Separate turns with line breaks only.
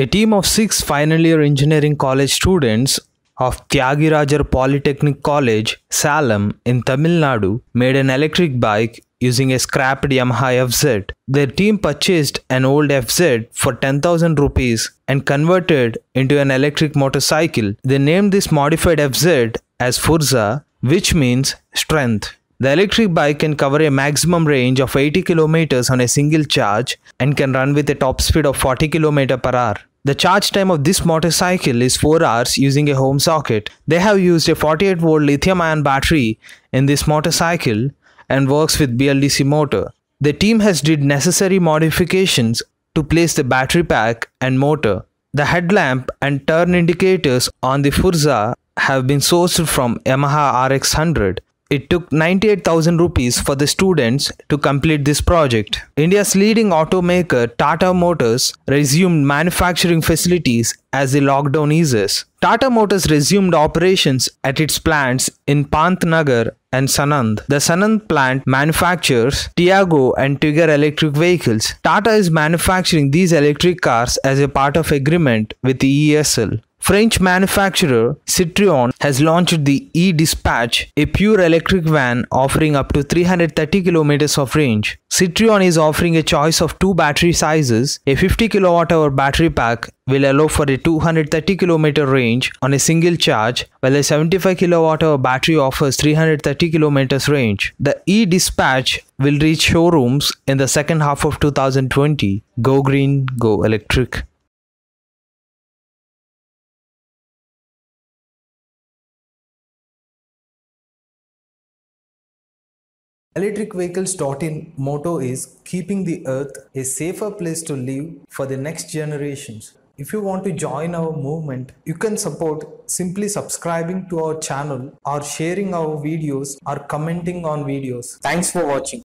A team of six final year engineering college students of Tyagirajar Polytechnic College, Salem, in Tamil Nadu, made an electric bike using a scrapped Yamaha FZ. Their team purchased an old FZ for 10,000 rupees and converted into an electric motorcycle. They named this modified FZ as Furza, which means strength. The electric bike can cover a maximum range of 80 km on a single charge and can run with a top speed of 40 km per hour. The charge time of this motorcycle is 4 hours using a home socket. They have used a 48 volt lithium ion battery in this motorcycle and works with BLDC motor. The team has did necessary modifications to place the battery pack and motor. The headlamp and turn indicators on the Furza have been sourced from Yamaha RX100 it took 98,000 rupees for the students to complete this project. India's leading automaker Tata Motors resumed manufacturing facilities as the lockdown eases. Tata Motors resumed operations at its plants in Nagar and Sanand. The Sanand plant manufactures Tiago and Tiger electric vehicles. Tata is manufacturing these electric cars as a part of agreement with ESL. French manufacturer Citroën has launched the e-Dispatch, a pure electric van offering up to 330 kilometers of range. Citroën is offering a choice of two battery sizes. A 50 kWh battery pack will allow for a 230 km range on a single charge, while a 75 kWh battery offers 330 km range. The e-Dispatch will reach showrooms in the second half of 2020. Go green, go electric. Electric vehicles. in motto is keeping the earth a safer place to live for the next generations. If you want to join our movement, you can support simply subscribing to our channel or sharing our videos or commenting on videos. Thanks for watching.